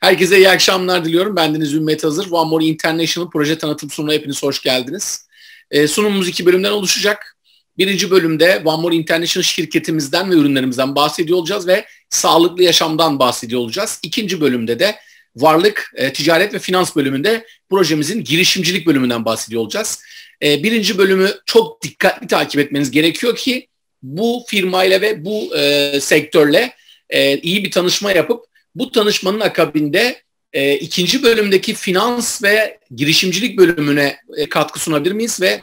Herkese iyi akşamlar diliyorum. Bendeniz Ümmet Hazır. One More International proje tanıtım sunumuna hepiniz hoş geldiniz. E, sunumumuz iki bölümden oluşacak. Birinci bölümde One More International şirketimizden ve ürünlerimizden bahsediyor olacağız ve sağlıklı yaşamdan bahsediyor olacağız. İkinci bölümde de varlık, e, ticaret ve finans bölümünde projemizin girişimcilik bölümünden bahsediyor olacağız. E, birinci bölümü çok dikkatli takip etmeniz gerekiyor ki bu firmayla ve bu e, sektörle e, iyi bir tanışma yapıp bu tanışmanın akabinde e, ikinci bölümdeki finans ve girişimcilik bölümüne e, katkı sunabilir miyiz ve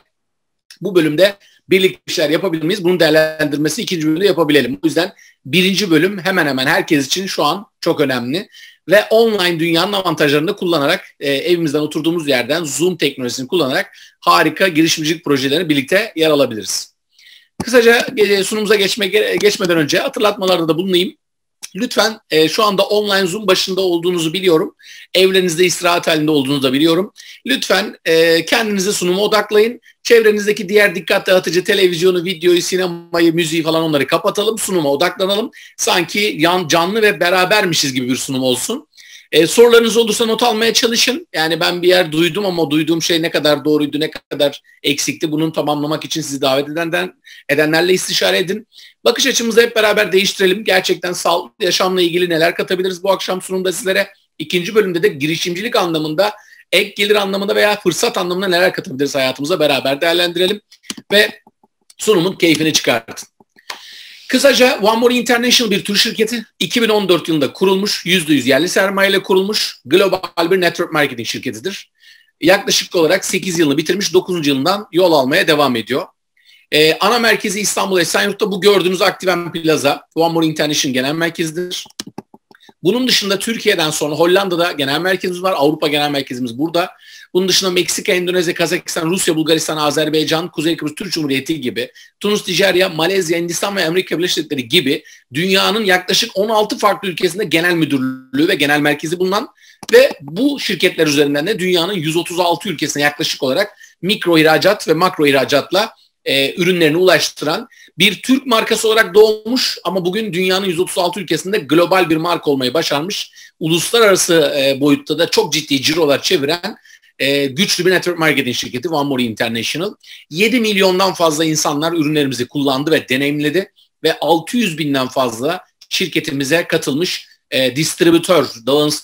bu bölümde birlik işler yapabilir miyiz? Bunun değerlendirmesi ikinci bölümde yapabilelim. O yüzden birinci bölüm hemen hemen herkes için şu an çok önemli ve online dünyanın avantajlarını da kullanarak e, evimizden oturduğumuz yerden Zoom teknolojisini kullanarak harika girişimcilik projelerini birlikte yer alabiliriz. Kısaca e, sunumuza geçme, e, geçmeden önce hatırlatmalarda da bulunayım. Lütfen e, şu anda online Zoom başında olduğunuzu biliyorum. Evlerinizde istirahat halinde olduğunuzu da biliyorum. Lütfen e, kendinize sunuma odaklayın. Çevrenizdeki diğer dikkat dağıtıcı televizyonu, videoyu, sinemayı, müziği falan onları kapatalım. Sunuma odaklanalım. Sanki yan canlı ve berabermişiz gibi bir sunum olsun. E, sorularınız olursa not almaya çalışın. Yani ben bir yer duydum ama duyduğum şey ne kadar doğruydu, ne kadar eksikti. bunun tamamlamak için sizi davet edenden, edenlerle istişare edin. Bakış açımızı hep beraber değiştirelim. Gerçekten sağlıklı yaşamla ilgili neler katabiliriz bu akşam sunumda sizlere. İkinci bölümde de girişimcilik anlamında, ek gelir anlamında veya fırsat anlamında neler katabiliriz hayatımıza beraber değerlendirelim. Ve sunumun keyfini çıkartın. Kısaca One More International bir tur şirketi. 2014 yılında kurulmuş, %100 yerli sermayeyle kurulmuş global bir network marketing şirketidir. Yaklaşık olarak 8 yılını bitirmiş, 9. yılından yol almaya devam ediyor. Ee, ana merkezi İstanbul Esenyurt'ta bu gördüğünüz Aktiven Plaza, One More International genel merkezidir. Bunun dışında Türkiye'den sonra Hollanda'da genel merkezimiz var. Avrupa genel merkezimiz burada. Bunun dışında Meksika, Endonezya, Kazakistan, Rusya, Bulgaristan, Azerbaycan, Kuzey Kıbrıs Türk Cumhuriyeti gibi, Tunus, Nijerya, Malezya, Hindistan ve Amerika Birleşik Devletleri gibi dünyanın yaklaşık 16 farklı ülkesinde genel müdürlüğü ve genel merkezi bulunan ve bu şirketler üzerinden de dünyanın 136 ülkesine yaklaşık olarak mikro ihracat ve makro ihracatla e, ürünlerini ulaştıran bir Türk markası olarak doğmuş ama bugün dünyanın 136 ülkesinde global bir marka olmayı başarmış. Uluslararası e, boyutta da çok ciddi cirolar çeviren e, güçlü bir network marketing şirketi One More International. 7 milyondan fazla insanlar ürünlerimizi kullandı ve deneyimledi ve 600 binden fazla şirketimize katılmış e, distribütör,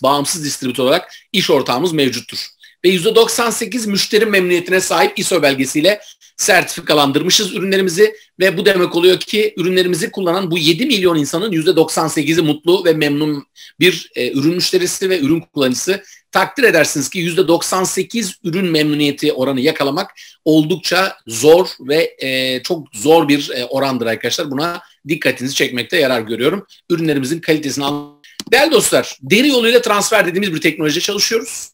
bağımsız distribütör olarak iş ortağımız mevcuttur. Ve %98 müşteri memnuniyetine sahip ISO belgesiyle sertifikalandırmışız ürünlerimizi ve bu demek oluyor ki ürünlerimizi kullanan bu 7 milyon insanın %98'i mutlu ve memnun bir e, ürün müşterisi ve ürün kullanıcısı. Takdir edersiniz ki %98 ürün memnuniyeti oranı yakalamak oldukça zor ve e, çok zor bir e, orandır arkadaşlar. Buna dikkatinizi çekmekte yarar görüyorum. Ürünlerimizin kalitesini al. Değerli dostlar, deri yoluyla transfer dediğimiz bir teknolojide çalışıyoruz.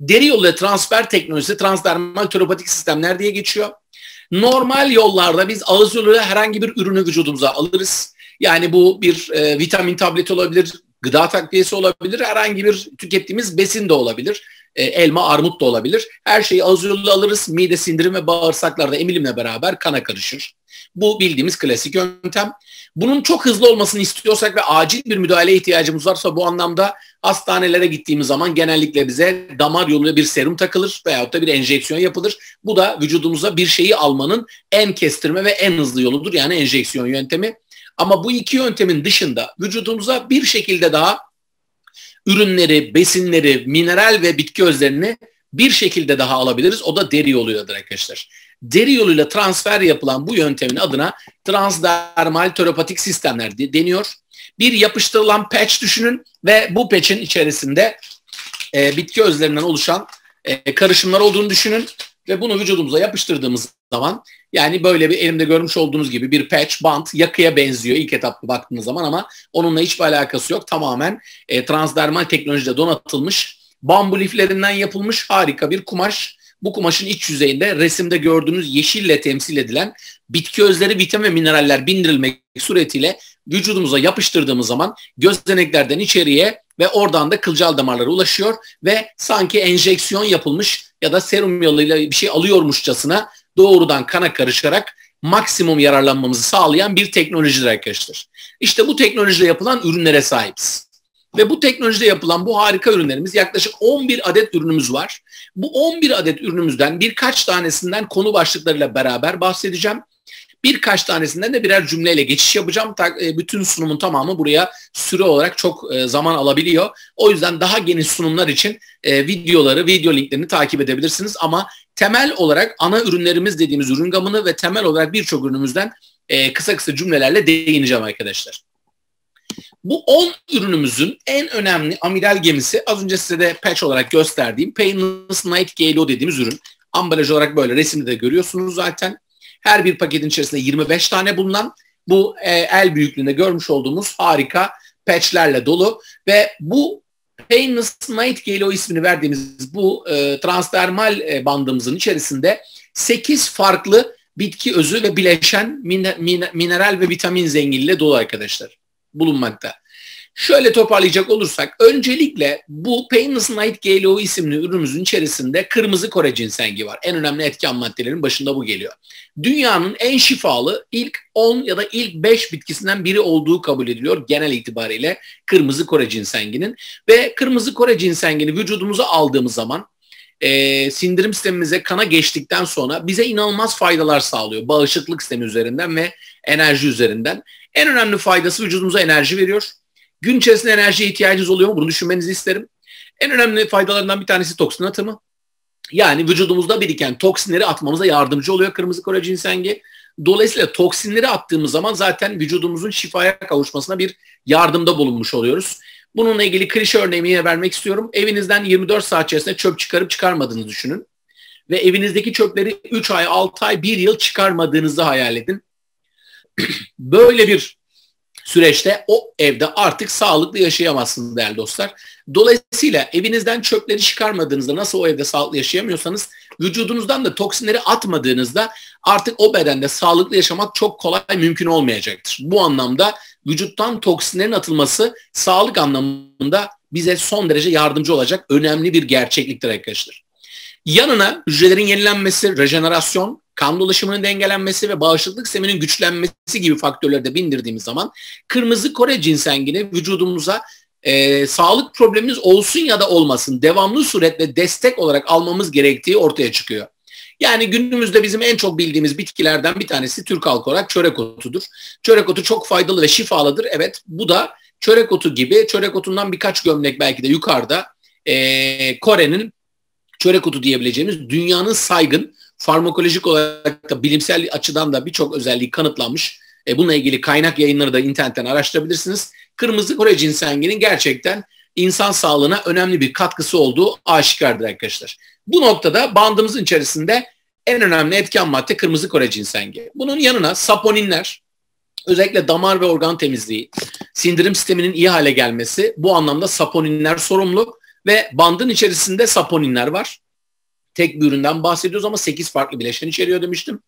Deri yolu yoluyla transfer teknolojisi transdermal telopatik sistemler diye geçiyor. Normal yollarda biz ağız yoluyla herhangi bir ürünü vücudumuza alırız. Yani bu bir e, vitamin tableti olabilir, gıda takviyesi olabilir, herhangi bir tükettiğimiz besin de olabilir. E, elma, armut da olabilir. Her şeyi ağız yoluyla alırız. Mide, sindirim ve bağırsaklarda emilimle beraber kana karışır. Bu bildiğimiz klasik yöntem. Bunun çok hızlı olmasını istiyorsak ve acil bir müdahale ihtiyacımız varsa bu anlamda Hastanelere gittiğimiz zaman genellikle bize damar yoluyla bir serum takılır veyahut da bir enjeksiyon yapılır. Bu da vücudumuza bir şeyi almanın en kestirme ve en hızlı yoludur yani enjeksiyon yöntemi. Ama bu iki yöntemin dışında vücudumuza bir şekilde daha ürünleri, besinleri, mineral ve bitki özlerini bir şekilde daha alabiliriz. O da deri yoluyladır arkadaşlar. Deri yoluyla transfer yapılan bu yöntemin adına transdermal terapatik sistemler deniyor bir yapıştırılan patch düşünün ve bu patch'in içerisinde e, bitki özlerinden oluşan e, karışımlar olduğunu düşünün ve bunu vücudumuza yapıştırdığımız zaman yani böyle bir elimde görmüş olduğunuz gibi bir patch, bant, yakıya benziyor ilk etapta baktığınız zaman ama onunla hiçbir alakası yok. Tamamen e, transdermal teknolojide donatılmış, bambu liflerinden yapılmış harika bir kumaş bu kumaşın iç yüzeyinde resimde gördüğünüz yeşille temsil edilen bitki özleri, vitamin ve mineraller bindirilmek suretiyle vücudumuza yapıştırdığımız zaman gözeneklerden içeriye ve oradan da kılcal damarlara ulaşıyor ve sanki enjeksiyon yapılmış ya da serum yoluyla bir şey alıyormuşçasına doğrudan kana karışarak maksimum yararlanmamızı sağlayan bir teknolojidir arkadaşlar. İşte bu teknolojiyle yapılan ürünlere sahibiz. Ve bu teknolojide yapılan bu harika ürünlerimiz yaklaşık 11 adet ürünümüz var. Bu 11 adet ürünümüzden birkaç tanesinden konu başlıklarıyla beraber bahsedeceğim. Birkaç tanesinden de birer cümleyle geçiş yapacağım. E, bütün sunumun tamamı buraya süre olarak çok e, zaman alabiliyor. O yüzden daha geniş sunumlar için e, videoları, video linklerini takip edebilirsiniz. Ama temel olarak ana ürünlerimiz dediğimiz ürün gamını ve temel olarak birçok ürünümüzden kısa kısa cümlelerle değineceğim arkadaşlar. Bu old ürünümüzün en önemli amiral gemisi az önce size de patch olarak gösterdiğim Painless Night Galo dediğimiz ürün. Ambalaj olarak böyle resimde de görüyorsunuz zaten. Her bir paketin içerisinde 25 tane bulunan bu e, el büyüklüğünde görmüş olduğumuz harika patchlerle dolu ve bu Painless Nightingale ismini verdiğimiz bu e, transdermal e, bandımızın içerisinde 8 farklı bitki özü ve bileşen min, min, mineral ve vitamin zenginliğiyle dolu arkadaşlar bulunmakta. Şöyle toparlayacak olursak öncelikle bu Painless Night GLO isimli ürünümüzün içerisinde kırmızı kore cinsengi var. En önemli etken maddelerin başında bu geliyor. Dünyanın en şifalı ilk 10 ya da ilk 5 bitkisinden biri olduğu kabul ediliyor genel itibariyle kırmızı kore cinsenginin. Ve kırmızı kore cinsengini vücudumuza aldığımız zaman e, sindirim sistemimize kana geçtikten sonra bize inanılmaz faydalar sağlıyor. Bağışıklık sistemi üzerinden ve enerji üzerinden. En önemli faydası vücudumuza enerji veriyor. Gün içerisinde enerjiye ihtiyacınız oluyor mu? Bunu düşünmenizi isterim. En önemli faydalarından bir tanesi toksin atımı. Yani vücudumuzda biriken toksinleri atmamıza yardımcı oluyor kırmızı kolajen sengi. Dolayısıyla toksinleri attığımız zaman zaten vücudumuzun şifaya kavuşmasına bir yardımda bulunmuş oluyoruz. Bununla ilgili klişe örneğimi vermek istiyorum. Evinizden 24 saat içerisinde çöp çıkarıp çıkarmadığınızı düşünün. Ve evinizdeki çöpleri 3 ay, 6 ay, 1 yıl çıkarmadığınızı hayal edin. Böyle bir süreçte o evde artık sağlıklı yaşayamazsınız değerli dostlar. Dolayısıyla evinizden çöpleri çıkarmadığınızda nasıl o evde sağlıklı yaşayamıyorsanız vücudunuzdan da toksinleri atmadığınızda artık o bedende sağlıklı yaşamak çok kolay mümkün olmayacaktır. Bu anlamda vücuttan toksinlerin atılması sağlık anlamında bize son derece yardımcı olacak önemli bir gerçekliktir arkadaşlar. Yanına hücrelerin yenilenmesi, rejenerasyon, kan dolaşımının dengelenmesi ve bağışıklık sisteminin güçlenmesi gibi faktörleri de bindirdiğimiz zaman kırmızı Kore cinsengini vücudumuza e, sağlık problemimiz olsun ya da olmasın devamlı suretle destek olarak almamız gerektiği ortaya çıkıyor. Yani günümüzde bizim en çok bildiğimiz bitkilerden bir tanesi Türk halkı olarak çörek otudur. Çörek otu çok faydalı ve şifalıdır. Evet bu da çörek otu gibi çörek otundan birkaç gömlek belki de yukarıda e, Kore'nin çörek otu diyebileceğimiz dünyanın saygın farmakolojik olarak da bilimsel açıdan da birçok özelliği kanıtlanmış. E, bununla ilgili kaynak yayınları da internetten araştırabilirsiniz. Kırmızı Kore ginsenginin gerçekten insan sağlığına önemli bir katkısı olduğu aşikardır arkadaşlar. Bu noktada bandımızın içerisinde en önemli etken madde kırmızı Kore cinsengi. Bunun yanına saponinler, özellikle damar ve organ temizliği, sindirim sisteminin iyi hale gelmesi bu anlamda saponinler sorumlu ve bandın içerisinde saponinler var tek bir üründen bahsediyoruz ama 8 farklı bileşen içeriyor demiştim.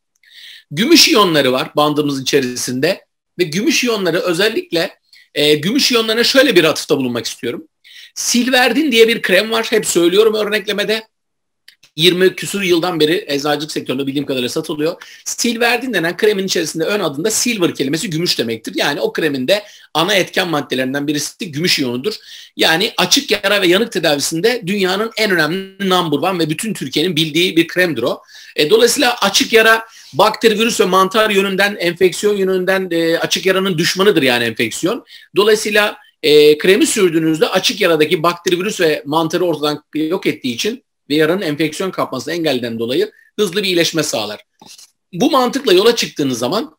Gümüş iyonları var bandımız içerisinde ve gümüş iyonları özellikle e, gümüş iyonlarına şöyle bir atıfta bulunmak istiyorum. Silverdin diye bir krem var. Hep söylüyorum örneklemede. 20 küsur yıldan beri eczacılık sektöründe bildiğim kadarıyla satılıyor. Silverdin denen kremin içerisinde ön adında silver kelimesi gümüş demektir. Yani o kremin de ana etken maddelerinden birisi gümüş iyonudur. Yani açık yara ve yanık tedavisinde dünyanın en önemli number one ve bütün Türkiye'nin bildiği bir kremdir o. E, dolayısıyla açık yara bakteri, virüs ve mantar yönünden, enfeksiyon yönünden e, açık yaranın düşmanıdır yani enfeksiyon. Dolayısıyla e, kremi sürdüğünüzde açık yaradaki bakteri, virüs ve mantarı ortadan yok ettiği için ve yaranın enfeksiyon kapmasını engelleden dolayı hızlı bir iyileşme sağlar. Bu mantıkla yola çıktığınız zaman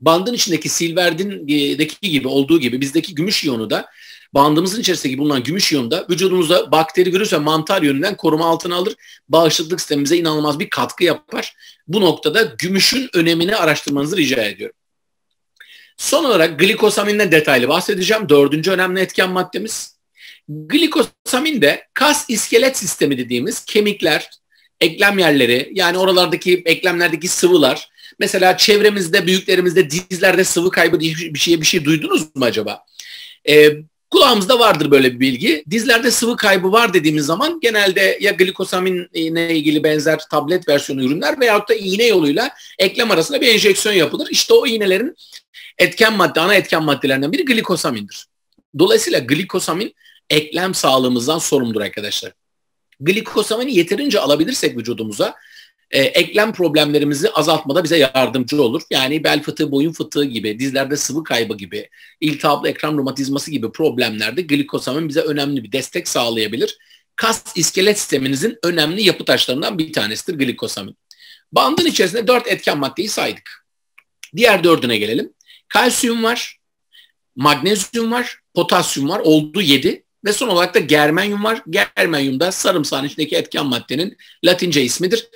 bandın içindeki silverdindeki e, gibi olduğu gibi bizdeki gümüş iyonu da bandımızın içerisindeki bulunan gümüş iyonu da vücudumuzda bakteri, virüs ve mantar yönünden koruma altına alır. Bağışıklık sistemimize inanılmaz bir katkı yapar. Bu noktada gümüşün önemini araştırmanızı rica ediyorum. Son olarak glikosaminden detaylı bahsedeceğim. Dördüncü önemli etken maddemiz. Glikosamin de kas iskelet sistemi dediğimiz kemikler, eklem yerleri yani oralardaki eklemlerdeki sıvılar. Mesela çevremizde, büyüklerimizde, dizlerde sıvı kaybı diye bir şeye bir şey duydunuz mu acaba? Ee, Kulağımızda vardır böyle bir bilgi. Dizlerde sıvı kaybı var dediğimiz zaman genelde ya glikosaminle ilgili benzer tablet versiyonu ürünler veyahut da iğne yoluyla eklem arasında bir enjeksiyon yapılır. İşte o iğnelerin etken madde, ana etken maddelerinden biri glikosamindir. Dolayısıyla glikosamin eklem sağlığımızdan sorumludur arkadaşlar. Glikosamini yeterince alabilirsek vücudumuza e, eklem problemlerimizi azaltmada bize yardımcı olur. Yani bel fıtığı, boyun fıtığı gibi, dizlerde sıvı kaybı gibi, iltihaplı eklem romatizması gibi problemlerde glikosamin bize önemli bir destek sağlayabilir. Kas iskelet sisteminizin önemli yapı taşlarından bir tanesidir glikosamin. Bandın içerisinde dört etken maddeyi saydık. Diğer dördüne gelelim. Kalsiyum var, magnezyum var, potasyum var. Oldu yedi. Ve son olarak da germenyum var. Germenyum da sarımsağın içindeki etken maddenin latince ismidir.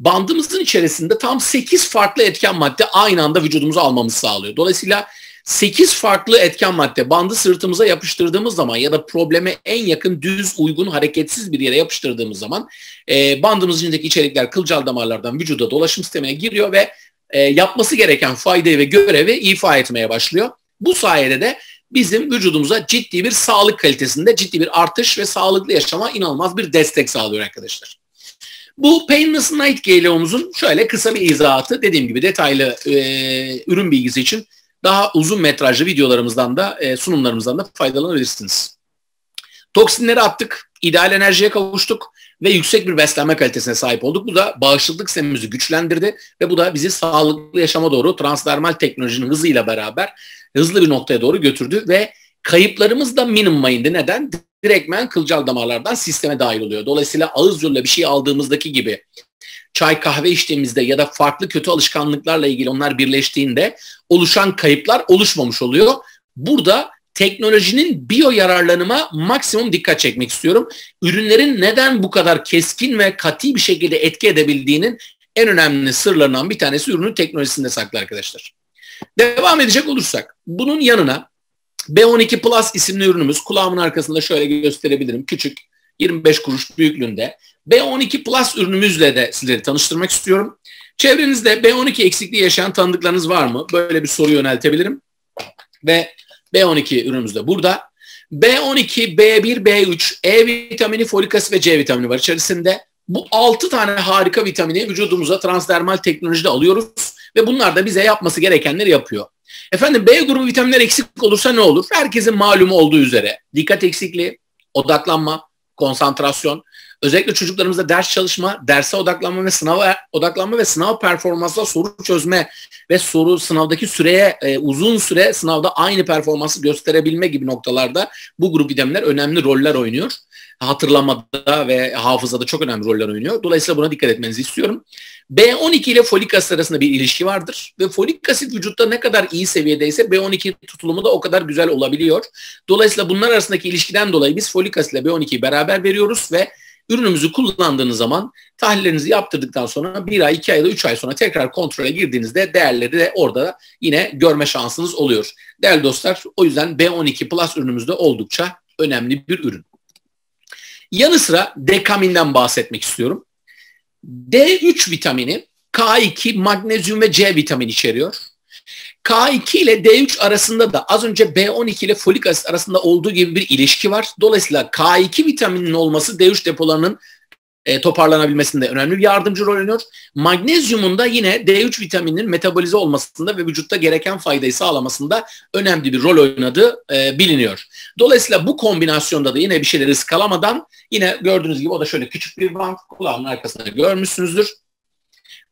Bandımızın içerisinde tam 8 farklı etken madde aynı anda vücudumuza almamız sağlıyor. Dolayısıyla 8 farklı etken madde bandı sırtımıza yapıştırdığımız zaman ya da probleme en yakın düz, uygun, hareketsiz bir yere yapıştırdığımız zaman e, bandımızın içindeki içerikler kılcal damarlardan vücuda dolaşım sistemine giriyor ve e, yapması gereken faydayı ve görevi ifa etmeye başlıyor. Bu sayede de bizim vücudumuza ciddi bir sağlık kalitesinde ciddi bir artış ve sağlıklı yaşama inanılmaz bir destek sağlıyor arkadaşlar. Bu Painless Night GLO'muzun şöyle kısa bir izahatı. Dediğim gibi detaylı e, ürün bilgisi için daha uzun metrajlı videolarımızdan da e, sunumlarımızdan da faydalanabilirsiniz. Toksinleri attık, ideal enerjiye kavuştuk ve yüksek bir beslenme kalitesine sahip olduk. Bu da bağışıklık sistemimizi güçlendirdi ve bu da bizi sağlıklı yaşama doğru transdermal teknolojinin hızıyla beraber hızlı bir noktaya doğru götürdü ve kayıplarımız da minimuma indi. Neden? Direktmen kılcal damarlardan sisteme dahil oluyor. Dolayısıyla ağız yoluyla bir şey aldığımızdaki gibi çay kahve içtiğimizde ya da farklı kötü alışkanlıklarla ilgili onlar birleştiğinde oluşan kayıplar oluşmamış oluyor. Burada teknolojinin biyo yararlanıma maksimum dikkat çekmek istiyorum. Ürünlerin neden bu kadar keskin ve katı bir şekilde etki edebildiğinin en önemli sırlarından bir tanesi ürünün teknolojisinde saklı arkadaşlar. Devam edecek olursak bunun yanına B12 Plus isimli ürünümüz kulağımın arkasında şöyle gösterebilirim. Küçük 25 kuruş büyüklüğünde. B12 Plus ürünümüzle de sizleri tanıştırmak istiyorum. Çevrenizde B12 eksikliği yaşayan tanıdıklarınız var mı? Böyle bir soru yöneltebilirim. Ve B12 ürünümüz de burada. B12, B1, B3, E vitamini, folik ve C vitamini var içerisinde. Bu 6 tane harika vitamini vücudumuza transdermal teknolojide alıyoruz ve bunlar da bize yapması gerekenleri yapıyor. Efendim B grubu vitaminler eksik olursa ne olur? Herkesin malumu olduğu üzere dikkat eksikliği, odaklanma, konsantrasyon, Özellikle çocuklarımızda ders çalışma, derse odaklanma ve sınava odaklanma ve sınav performansla soru çözme ve soru sınavdaki süreye e, uzun süre sınavda aynı performansı gösterebilme gibi noktalarda bu grup idemler önemli roller oynuyor. Hatırlamada ve hafızada çok önemli roller oynuyor. Dolayısıyla buna dikkat etmenizi istiyorum. B12 ile folik asit arasında bir ilişki vardır ve folik asit vücutta ne kadar iyi seviyedeyse B12 tutulumu da o kadar güzel olabiliyor. Dolayısıyla bunlar arasındaki ilişkiden dolayı biz folik asit ile B12'yi beraber veriyoruz ve Ürünümüzü kullandığınız zaman tahlillerinizi yaptırdıktan sonra bir ay, iki ay da üç ay sonra tekrar kontrole girdiğinizde değerleri de orada yine görme şansınız oluyor. Değerli dostlar o yüzden B12 Plus ürünümüzde oldukça önemli bir ürün. Yanı sıra D-kaminden bahsetmek istiyorum. D3 vitamini K2, magnezyum ve C vitamini içeriyor. K2 ile D3 arasında da az önce B12 ile folik asit arasında olduğu gibi bir ilişki var. Dolayısıyla K2 vitamininin olması D3 depolarının e, toparlanabilmesinde önemli bir yardımcı rol oynuyor. Magnezyumun da yine D3 vitamininin metabolize olmasında ve vücutta gereken faydayı sağlamasında önemli bir rol oynadığı e, biliniyor. Dolayısıyla bu kombinasyonda da yine bir şeyleri ıskalamadan yine gördüğünüz gibi o da şöyle küçük bir bank kulağının arkasında görmüşsünüzdür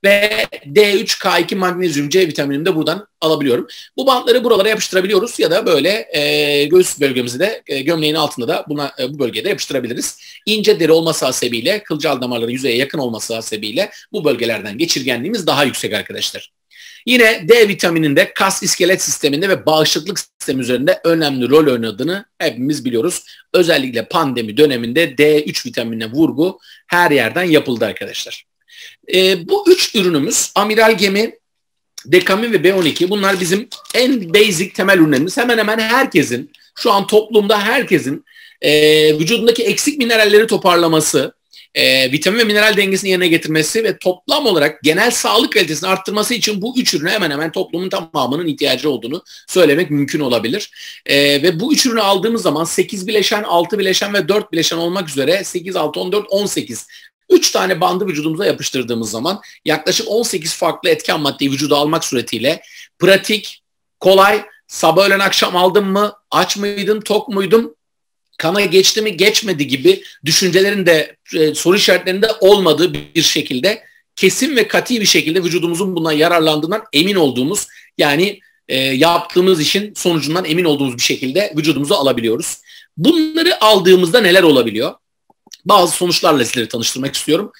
ve D3K2 magnezyum C vitaminini de buradan alabiliyorum. Bu bantları buralara yapıştırabiliyoruz ya da böyle e, göğüs bölgemizi de e, gömleğin altında da buna, e, bu bölgeye yapıştırabiliriz. İnce deri olması hasebiyle kılcal damarları yüzeye yakın olması hasebiyle bu bölgelerden geçirgenliğimiz daha yüksek arkadaşlar. Yine D vitamininde kas iskelet sisteminde ve bağışıklık sistemi üzerinde önemli rol oynadığını hepimiz biliyoruz. Özellikle pandemi döneminde D3 vitaminine vurgu her yerden yapıldı arkadaşlar. E, bu üç ürünümüz amiral gemi, Dekamin ve B12 bunlar bizim en basic temel ürünlerimiz. Hemen hemen herkesin şu an toplumda herkesin e, vücudundaki eksik mineralleri toparlaması, e, vitamin ve mineral dengesini yerine getirmesi ve toplam olarak genel sağlık kalitesini arttırması için bu üç ürünü hemen hemen toplumun tamamının ihtiyacı olduğunu söylemek mümkün olabilir. E, ve bu üç ürünü aldığımız zaman 8 bileşen, 6 bileşen ve 4 bileşen olmak üzere 8, 6, 14, 18 3 tane bandı vücudumuza yapıştırdığımız zaman yaklaşık 18 farklı etken maddeyi vücuda almak suretiyle pratik, kolay, sabah öğlen akşam aldım mı, aç mıydım, tok muydum, kana geçti mi geçmedi gibi düşüncelerin de e, soru işaretlerinde olmadığı bir şekilde kesin ve kati bir şekilde vücudumuzun bundan yararlandığından emin olduğumuz yani e, yaptığımız işin sonucundan emin olduğumuz bir şekilde vücudumuzu alabiliyoruz. Bunları aldığımızda neler olabiliyor? bazı sonuçlarla sizleri tanıştırmak istiyorum.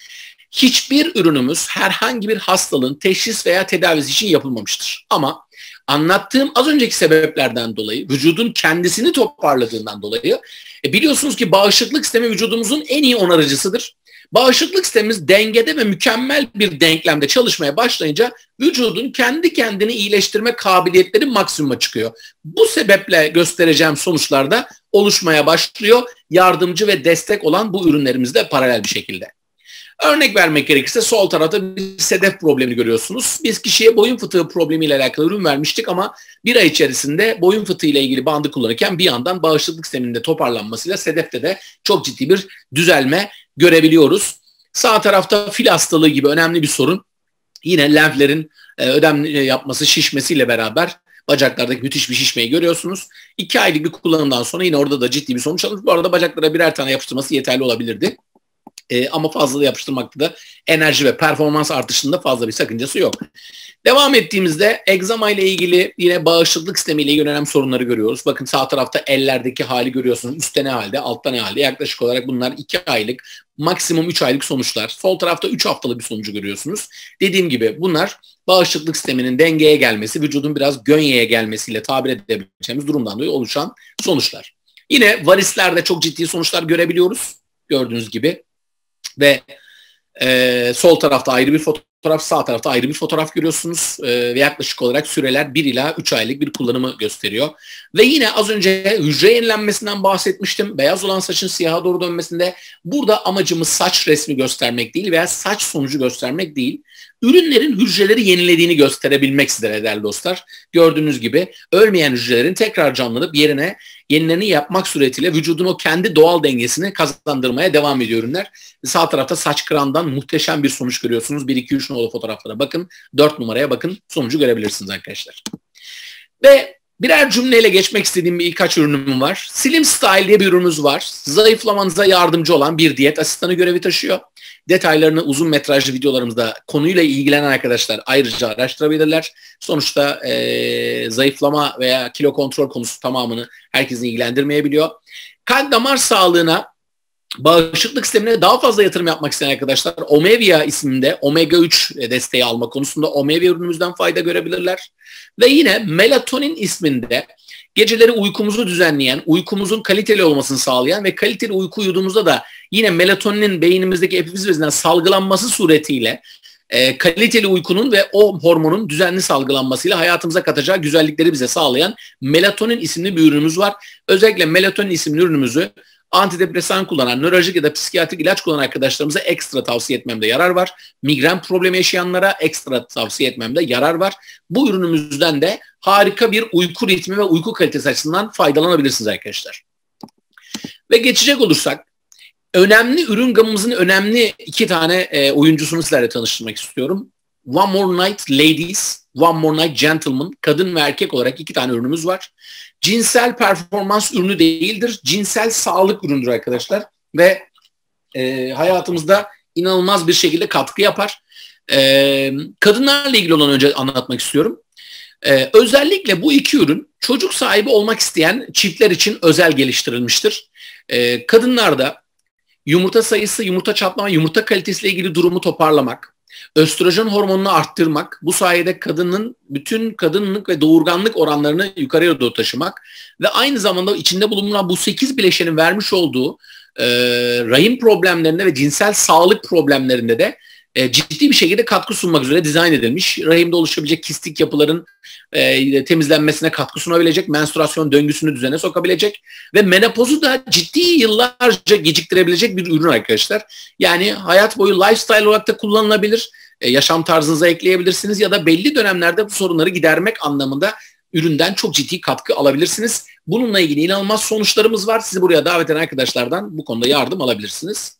Hiçbir ürünümüz herhangi bir hastalığın teşhis veya tedavisi için yapılmamıştır. Ama anlattığım az önceki sebeplerden dolayı, vücudun kendisini toparladığından dolayı e, biliyorsunuz ki bağışıklık sistemi vücudumuzun en iyi onarıcısıdır. Bağışıklık sistemimiz dengede ve mükemmel bir denklemde çalışmaya başlayınca vücudun kendi kendini iyileştirme kabiliyetleri maksimuma çıkıyor. Bu sebeple göstereceğim sonuçlarda oluşmaya başlıyor. Yardımcı ve destek olan bu ürünlerimizde paralel bir şekilde. Örnek vermek gerekirse sol tarafta bir sedef problemi görüyorsunuz. Biz kişiye boyun fıtığı problemiyle alakalı ürün vermiştik ama bir ay içerisinde boyun fıtığı ile ilgili bandı kullanırken bir yandan bağışıklık sisteminde toparlanmasıyla sedefte de çok ciddi bir düzelme görebiliyoruz. Sağ tarafta fil hastalığı gibi önemli bir sorun. Yine lenflerin e, ödem e, yapması, şişmesiyle beraber bacaklardaki müthiş bir şişmeyi görüyorsunuz. İki aylık bir kullanımdan sonra yine orada da ciddi bir sonuç alır. Bu arada bacaklara birer tane yapıştırması yeterli olabilirdi. E, ama fazla da yapıştırmakta da enerji ve performans artışında fazla bir sakıncası yok. Devam ettiğimizde egzama ile ilgili yine bağışıklık sistemiyle ilgili önemli sorunları görüyoruz. Bakın sağ tarafta ellerdeki hali görüyorsunuz. Üstte ne halde, altta ne halde. Yaklaşık olarak bunlar 2 aylık, maksimum 3 aylık sonuçlar. Sol tarafta 3 haftalık bir sonucu görüyorsunuz. Dediğim gibi bunlar bağışıklık sisteminin dengeye gelmesi, vücudun biraz gönyeye gelmesiyle tabir edebileceğimiz durumdan dolayı oluşan sonuçlar. Yine varislerde çok ciddi sonuçlar görebiliyoruz. Gördüğünüz gibi. Ve e, sol tarafta ayrı bir fotoğraf fotoğraf sağ tarafta ayrı bir fotoğraf görüyorsunuz ee, ve yaklaşık olarak süreler 1 ila 3 aylık bir kullanımı gösteriyor. Ve yine az önce hücre yenilenmesinden bahsetmiştim. Beyaz olan saçın siyaha doğru dönmesinde burada amacımız saç resmi göstermek değil veya saç sonucu göstermek değil ürünlerin hücreleri yenilediğini gösterebilmek üzere değerli dostlar. Gördüğünüz gibi ölmeyen hücrelerin tekrar canlanıp yerine yenilerini yapmak suretiyle vücudun o kendi doğal dengesini kazandırmaya devam ediyor ürünler. Sağ tarafta saç kırandan muhteşem bir sonuç görüyorsunuz. 1-2-3 numaralı fotoğraflara bakın. 4 numaraya bakın. Sonucu görebilirsiniz arkadaşlar. Ve Birer cümleyle geçmek istediğim birkaç ürünüm var. Slim Style diye bir ürünümüz var. Zayıflamanıza yardımcı olan bir diyet asistanı görevi taşıyor. Detaylarını uzun metrajlı videolarımızda konuyla ilgilenen arkadaşlar ayrıca araştırabilirler. Sonuçta e, zayıflama veya kilo kontrol konusu tamamını herkesin ilgilendirmeyebiliyor. Kalp damar sağlığına bağışıklık sistemine daha fazla yatırım yapmak isteyen arkadaşlar Omevia isminde omega 3 desteği alma konusunda Omevia ürünümüzden fayda görebilirler. Ve yine melatonin isminde geceleri uykumuzu düzenleyen, uykumuzun kaliteli olmasını sağlayan ve kaliteli uyku uyuduğumuzda da yine melatoninin beynimizdeki epifiz bezinden salgılanması suretiyle e, kaliteli uykunun ve o hormonun düzenli salgılanmasıyla hayatımıza katacağı güzellikleri bize sağlayan melatonin isimli bir ürünümüz var. Özellikle melatonin isimli ürünümüzü antidepresan kullanan, nörolojik ya da psikiyatrik ilaç kullanan arkadaşlarımıza ekstra tavsiye etmemde yarar var. Migren problemi yaşayanlara ekstra tavsiye etmemde yarar var. Bu ürünümüzden de harika bir uyku ritmi ve uyku kalitesi açısından faydalanabilirsiniz arkadaşlar. Ve geçecek olursak önemli ürün gamımızın önemli iki tane e, oyuncusunu sizlerle tanıştırmak istiyorum. One More Night Ladies, One More Night Gentlemen kadın ve erkek olarak iki tane ürünümüz var. Cinsel performans ürünü değildir. Cinsel sağlık üründür arkadaşlar ve e, hayatımızda inanılmaz bir şekilde katkı yapar. E, kadınlarla ilgili olan önce anlatmak istiyorum. E, özellikle bu iki ürün çocuk sahibi olmak isteyen çiftler için özel geliştirilmiştir. E, kadınlarda yumurta sayısı, yumurta çatlama, yumurta kalitesiyle ilgili durumu toparlamak, Östrojen hormonunu arttırmak, bu sayede kadının bütün kadınlık ve doğurganlık oranlarını yukarıya doğru taşımak ve aynı zamanda içinde bulunan bu 8 bileşenin vermiş olduğu e, rahim problemlerinde ve cinsel sağlık problemlerinde de e, ciddi bir şekilde katkı sunmak üzere dizayn edilmiş. Rahimde oluşabilecek kistik yapıların e, temizlenmesine katkı sunabilecek, menstruasyon döngüsünü düzene sokabilecek ve menopozu da ciddi yıllarca geciktirebilecek bir ürün arkadaşlar. Yani hayat boyu lifestyle olarak da kullanılabilir, e, yaşam tarzınıza ekleyebilirsiniz ya da belli dönemlerde bu sorunları gidermek anlamında üründen çok ciddi katkı alabilirsiniz. Bununla ilgili inanılmaz sonuçlarımız var. Sizi buraya davet eden arkadaşlardan bu konuda yardım alabilirsiniz.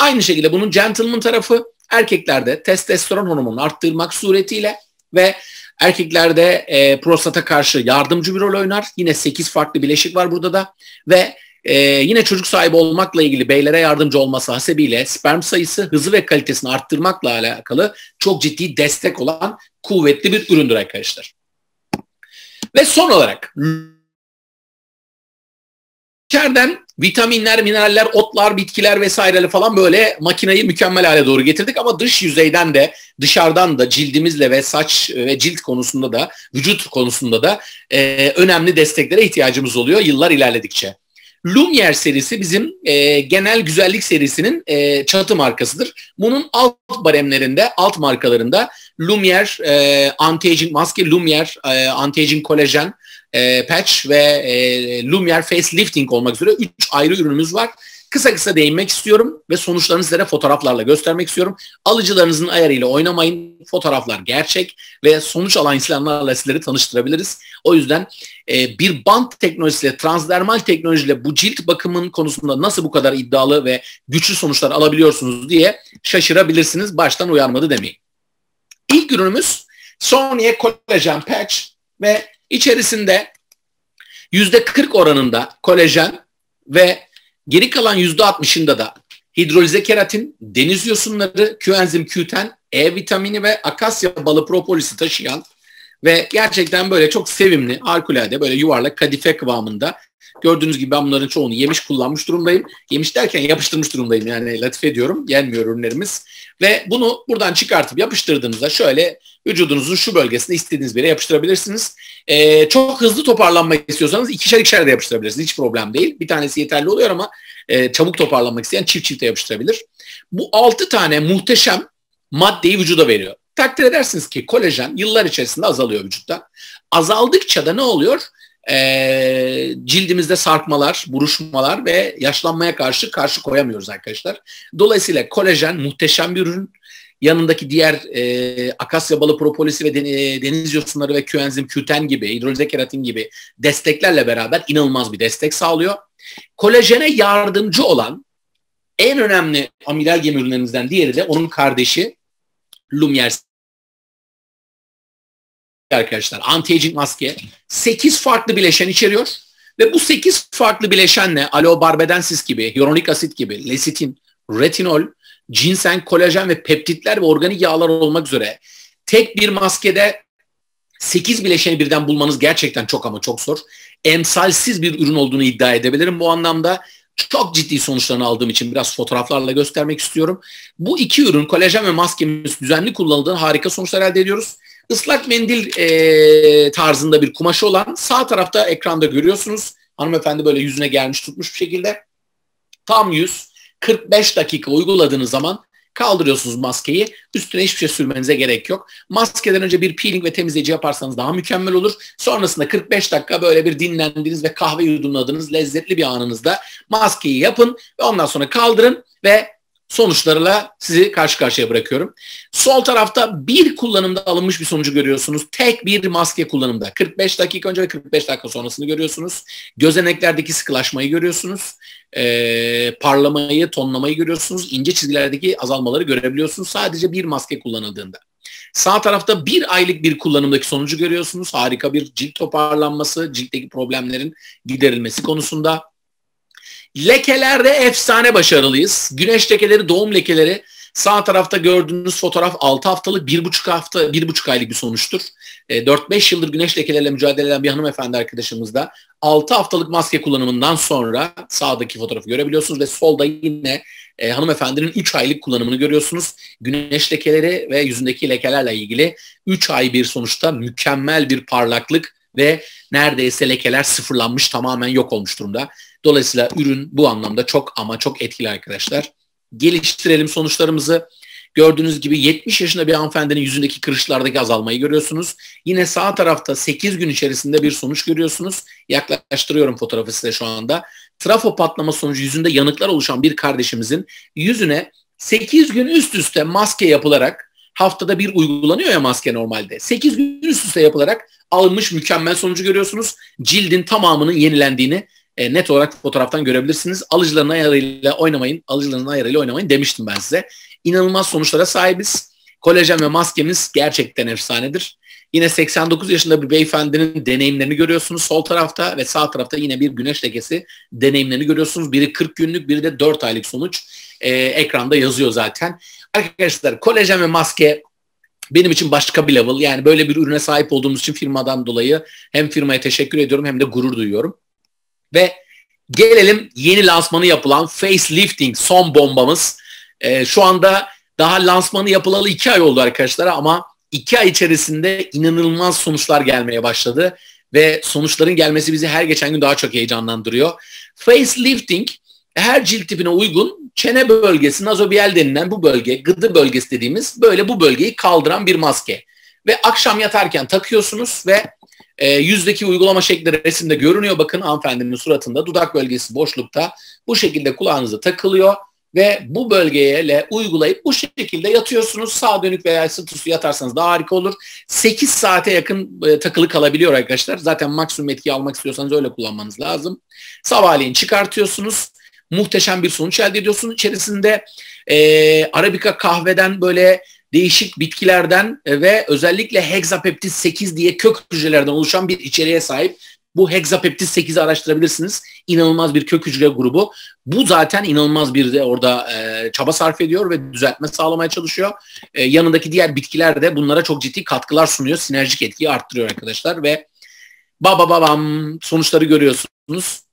Aynı şekilde bunun gentleman tarafı Erkeklerde testosteron hormonunu arttırmak suretiyle ve erkeklerde e, prostata karşı yardımcı bir rol oynar. Yine 8 farklı bileşik var burada da ve e, yine çocuk sahibi olmakla ilgili beylere yardımcı olması hasebiyle sperm sayısı, hızı ve kalitesini arttırmakla alakalı çok ciddi destek olan kuvvetli bir üründür arkadaşlar. Ve son olarak içeriden vitaminler, mineraller, otlar, bitkiler vesaireli falan böyle makineyi mükemmel hale doğru getirdik ama dış yüzeyden de dışarıdan da cildimizle ve saç ve cilt konusunda da vücut konusunda da e, önemli desteklere ihtiyacımız oluyor yıllar ilerledikçe. Lumière serisi bizim e, genel güzellik serisinin e, çatı markasıdır. Bunun alt baremlerinde, alt markalarında Lumière e, anti-aging maske, Lumière e, anti-aging kolajen, e, patch ve e, Lumiere Facelifting olmak üzere 3 ayrı ürünümüz var. Kısa kısa değinmek istiyorum ve sonuçlarını sizlere fotoğraflarla göstermek istiyorum. Alıcılarınızın ayarıyla oynamayın. Fotoğraflar gerçek ve sonuç alan insanlarla sizleri tanıştırabiliriz. O yüzden e, bir bant teknolojisiyle, transdermal teknolojiyle bu cilt bakımın konusunda nasıl bu kadar iddialı ve güçlü sonuçlar alabiliyorsunuz diye şaşırabilirsiniz. Baştan uyarmadı demeyin. İlk ürünümüz Sony'e Collagen Patch ve İçerisinde yüzde 40 oranında kolajen ve geri kalan yüzde 60'ında da hidrolize keratin, deniz yosunları, küenzim Q10, E vitamini ve akasya balı propolisi taşıyan ve gerçekten böyle çok sevimli, harikulade böyle yuvarlak kadife kıvamında Gördüğünüz gibi ben bunların çoğunu yemiş kullanmış durumdayım. Yemiş derken yapıştırmış durumdayım yani latif ediyorum. Yenmiyor ürünlerimiz. Ve bunu buradan çıkartıp yapıştırdığınızda şöyle vücudunuzun şu bölgesine istediğiniz bir yere yapıştırabilirsiniz. Ee, çok hızlı toparlanmak istiyorsanız ikişer ikişer de yapıştırabilirsiniz. Hiç problem değil. Bir tanesi yeterli oluyor ama e, çabuk toparlanmak isteyen çift çift de yapıştırabilir. Bu altı tane muhteşem maddeyi vücuda veriyor. Takdir edersiniz ki kolajen yıllar içerisinde azalıyor vücutta. Azaldıkça da ne oluyor? e, cildimizde sarkmalar, buruşmalar ve yaşlanmaya karşı karşı koyamıyoruz arkadaşlar. Dolayısıyla kolajen muhteşem bir ürün. Yanındaki diğer e, akasya balı propolisi ve deniz yosunları ve küenzim küten gibi, hidrolize keratin gibi desteklerle beraber inanılmaz bir destek sağlıyor. Kolajene yardımcı olan en önemli amiral gemi ürünlerimizden diğeri de onun kardeşi Lumier arkadaşlar. Anti-aging maske 8 farklı bileşen içeriyor. Ve bu 8 farklı bileşenle alobarbedensis gibi, hyaluronik asit gibi, lesitin, retinol, ginseng, kolajen ve peptitler ve organik yağlar olmak üzere tek bir maskede 8 bileşeni birden bulmanız gerçekten çok ama çok zor. Emsalsiz bir ürün olduğunu iddia edebilirim. Bu anlamda çok ciddi sonuçlarını aldığım için biraz fotoğraflarla göstermek istiyorum. Bu iki ürün kolajen ve maskemiz düzenli kullanıldığında harika sonuçlar elde ediyoruz. Islak mendil e, tarzında bir kumaşı olan sağ tarafta ekranda görüyorsunuz. Hanımefendi böyle yüzüne gelmiş tutmuş bir şekilde. Tam yüz 45 dakika uyguladığınız zaman kaldırıyorsunuz maskeyi. Üstüne hiçbir şey sürmenize gerek yok. Maskeden önce bir peeling ve temizleyici yaparsanız daha mükemmel olur. Sonrasında 45 dakika böyle bir dinlendiğiniz ve kahve yudumladığınız lezzetli bir anınızda maskeyi yapın ve ondan sonra kaldırın ve sonuçlarıyla sizi karşı karşıya bırakıyorum. Sol tarafta bir kullanımda alınmış bir sonucu görüyorsunuz. Tek bir maske kullanımda. 45 dakika önce ve 45 dakika sonrasını görüyorsunuz. Gözeneklerdeki sıkılaşmayı görüyorsunuz. Ee, parlamayı, tonlamayı görüyorsunuz. İnce çizgilerdeki azalmaları görebiliyorsunuz. Sadece bir maske kullanıldığında. Sağ tarafta bir aylık bir kullanımdaki sonucu görüyorsunuz. Harika bir cilt toparlanması, ciltteki problemlerin giderilmesi konusunda. Lekelerde efsane başarılıyız. Güneş lekeleri, doğum lekeleri sağ tarafta gördüğünüz fotoğraf 6 haftalık, 1,5 hafta, 1,5 aylık bir sonuçtur. E, 4-5 yıldır güneş lekeleriyle mücadele eden bir hanımefendi arkadaşımız da 6 haftalık maske kullanımından sonra sağdaki fotoğrafı görebiliyorsunuz ve solda yine e, hanımefendinin 3 aylık kullanımını görüyorsunuz. Güneş lekeleri ve yüzündeki lekelerle ilgili 3 ay bir sonuçta mükemmel bir parlaklık ve neredeyse lekeler sıfırlanmış tamamen yok olmuş durumda. Dolayısıyla ürün bu anlamda çok ama çok etkili arkadaşlar. Geliştirelim sonuçlarımızı. Gördüğünüz gibi 70 yaşında bir hanımefendinin yüzündeki kırışlardaki azalmayı görüyorsunuz. Yine sağ tarafta 8 gün içerisinde bir sonuç görüyorsunuz. Yaklaştırıyorum fotoğrafı size şu anda. Trafo patlama sonucu yüzünde yanıklar oluşan bir kardeşimizin yüzüne 8 gün üst üste maske yapılarak haftada bir uygulanıyor ya maske normalde. 8 gün üst üste yapılarak alınmış mükemmel sonucu görüyorsunuz. Cildin tamamının yenilendiğini e, net olarak fotoğraftan görebilirsiniz. Alıcıların ayarıyla oynamayın, alıcıların ayarıyla oynamayın demiştim ben size. İnanılmaz sonuçlara sahibiz. Kolajen ve maskemiz gerçekten efsanedir. Yine 89 yaşında bir beyefendinin deneyimlerini görüyorsunuz. Sol tarafta ve sağ tarafta yine bir güneş lekesi deneyimlerini görüyorsunuz. Biri 40 günlük, biri de 4 aylık sonuç. Ee, ekranda yazıyor zaten. Arkadaşlar kolajen ve maske benim için başka bir level. Yani böyle bir ürüne sahip olduğumuz için firmadan dolayı hem firmaya teşekkür ediyorum hem de gurur duyuyorum. Ve gelelim yeni lansmanı yapılan facelifting son bombamız. E, şu anda daha lansmanı yapılalı iki ay oldu arkadaşlar ama iki ay içerisinde inanılmaz sonuçlar gelmeye başladı. Ve sonuçların gelmesi bizi her geçen gün daha çok heyecanlandırıyor. Facelifting her cilt tipine uygun çene bölgesi, nazobiyel denilen bu bölge, gıdı bölgesi dediğimiz böyle bu bölgeyi kaldıran bir maske. Ve akşam yatarken takıyorsunuz ve e, yüzdeki uygulama şekli resimde görünüyor. Bakın hanımefendinin suratında dudak bölgesi boşlukta. Bu şekilde kulağınıza takılıyor ve bu bölgeyle uygulayıp bu şekilde yatıyorsunuz. Sağ dönük veya sırt üstü yatarsanız daha harika olur. 8 saate yakın e, takılı kalabiliyor arkadaşlar. Zaten maksimum etki almak istiyorsanız öyle kullanmanız lazım. Sabahleyin çıkartıyorsunuz. Muhteşem bir sonuç elde ediyorsunuz. İçerisinde e, Arabika kahveden böyle değişik bitkilerden e, ve özellikle hexapeptid 8 diye kök hücrelerden oluşan bir içeriğe sahip. Bu hexapeptid 8'i araştırabilirsiniz. İnanılmaz bir kök hücre grubu. Bu zaten inanılmaz bir de orada e, çaba sarf ediyor ve düzeltme sağlamaya çalışıyor. E, yanındaki diğer bitkiler de bunlara çok ciddi katkılar sunuyor. Sinerjik etkiyi arttırıyor arkadaşlar ve baba babam sonuçları görüyorsunuz.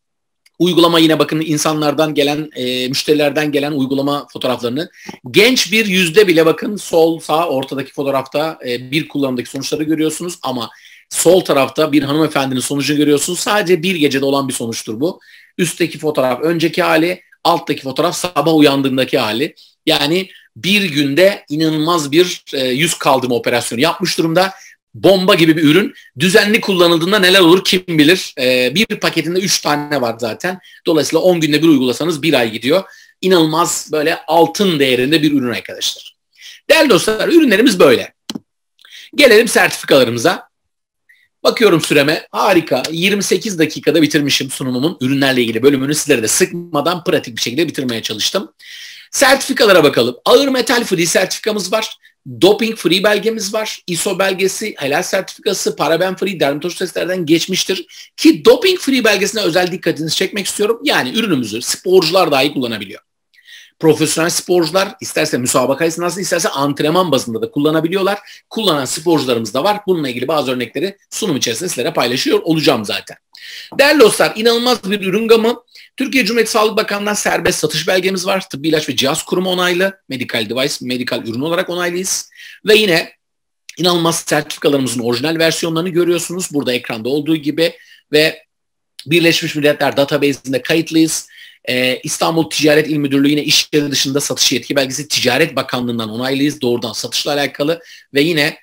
Uygulama yine bakın insanlardan gelen, e, müşterilerden gelen uygulama fotoğraflarını. Genç bir yüzde bile bakın sol sağ ortadaki fotoğrafta e, bir kullanımdaki sonuçları görüyorsunuz ama sol tarafta bir hanımefendinin sonucunu görüyorsunuz. Sadece bir gecede olan bir sonuçtur bu. Üstteki fotoğraf önceki hali, alttaki fotoğraf sabah uyandığındaki hali. Yani bir günde inanılmaz bir e, yüz kaldırma operasyonu yapmış durumda bomba gibi bir ürün düzenli kullanıldığında neler olur kim bilir. E, bir paketinde 3 tane var zaten. Dolayısıyla 10 günde bir uygulasanız bir ay gidiyor. İnanılmaz böyle altın değerinde bir ürün arkadaşlar. Değerli dostlar ürünlerimiz böyle. Gelelim sertifikalarımıza. Bakıyorum süreme harika 28 dakikada bitirmişim sunumumun ürünlerle ilgili bölümünü sizlere de sıkmadan pratik bir şekilde bitirmeye çalıştım. Sertifikalara bakalım. Ağır metal free sertifikamız var. Doping free belgemiz var. ISO belgesi, helal sertifikası, paraben free, dermatoloji testlerden geçmiştir. Ki doping free belgesine özel dikkatinizi çekmek istiyorum. Yani ürünümüzü sporcular dahi kullanabiliyor. Profesyonel sporcular isterse müsabaka esnasında isterse antrenman bazında da kullanabiliyorlar. Kullanan sporcularımız da var. Bununla ilgili bazı örnekleri sunum içerisinde sizlere paylaşıyor olacağım zaten. Değerli dostlar inanılmaz bir ürün gamı. Türkiye Cumhuriyeti Sağlık Bakanlığı'ndan serbest satış belgemiz var. Tıbbi ilaç ve cihaz kurumu onaylı. Medical device, medical ürün olarak onaylıyız. Ve yine inanılmaz sertifikalarımızın orijinal versiyonlarını görüyorsunuz. Burada ekranda olduğu gibi ve Birleşmiş Milletler Database'inde kayıtlıyız. Ee, İstanbul Ticaret İl Müdürlüğü yine iş yeri dışında satış yetki belgesi Ticaret Bakanlığı'ndan onaylıyız. Doğrudan satışla alakalı ve yine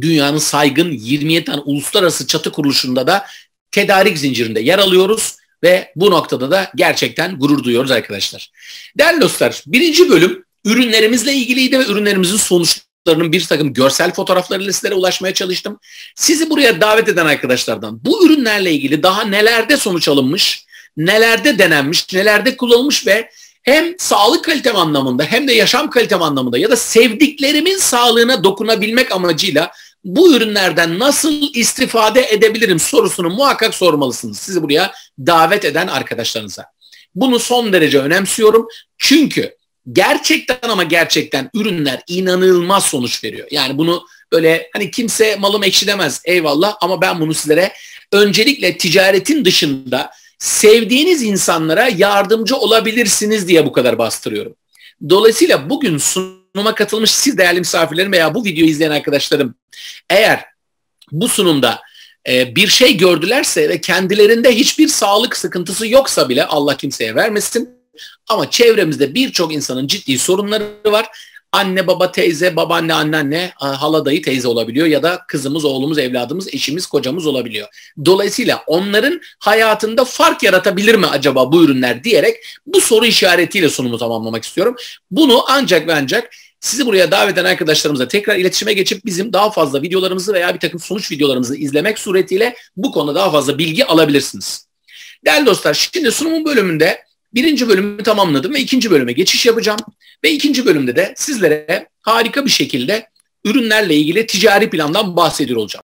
dünyanın saygın 27 tane uluslararası çatı kuruluşunda da tedarik zincirinde yer alıyoruz. Ve bu noktada da gerçekten gurur duyuyoruz arkadaşlar. Değerli dostlar, birinci bölüm ürünlerimizle ilgiliydi ve ürünlerimizin sonuçlarının bir takım görsel fotoğraflarıyla sizlere ulaşmaya çalıştım. Sizi buraya davet eden arkadaşlardan bu ürünlerle ilgili daha nelerde sonuç alınmış, nelerde denenmiş, nelerde kullanılmış ve hem sağlık kalitem anlamında hem de yaşam kalitem anlamında ya da sevdiklerimin sağlığına dokunabilmek amacıyla bu ürünlerden nasıl istifade edebilirim sorusunu muhakkak sormalısınız. Sizi buraya davet eden arkadaşlarınıza. Bunu son derece önemsiyorum. Çünkü gerçekten ama gerçekten ürünler inanılmaz sonuç veriyor. Yani bunu böyle hani kimse malım ekşi eyvallah ama ben bunu sizlere öncelikle ticaretin dışında sevdiğiniz insanlara yardımcı olabilirsiniz diye bu kadar bastırıyorum. Dolayısıyla bugün sun sunuma katılmış siz değerli misafirlerim veya bu videoyu izleyen arkadaşlarım eğer bu sunumda e, bir şey gördülerse ve kendilerinde hiçbir sağlık sıkıntısı yoksa bile Allah kimseye vermesin. Ama çevremizde birçok insanın ciddi sorunları var. Anne, baba, teyze, babaanne, anneanne, hala dayı teyze olabiliyor ya da kızımız, oğlumuz, evladımız, eşimiz, kocamız olabiliyor. Dolayısıyla onların hayatında fark yaratabilir mi acaba bu ürünler diyerek bu soru işaretiyle sunumu tamamlamak istiyorum. Bunu ancak ve ancak sizi buraya davet eden arkadaşlarımıza tekrar iletişime geçip bizim daha fazla videolarımızı veya bir takım sonuç videolarımızı izlemek suretiyle bu konuda daha fazla bilgi alabilirsiniz. Değerli dostlar şimdi sunumun bölümünde birinci bölümü tamamladım ve ikinci bölüme geçiş yapacağım. Ve ikinci bölümde de sizlere harika bir şekilde ürünlerle ilgili ticari plandan bahsediyor olacağım.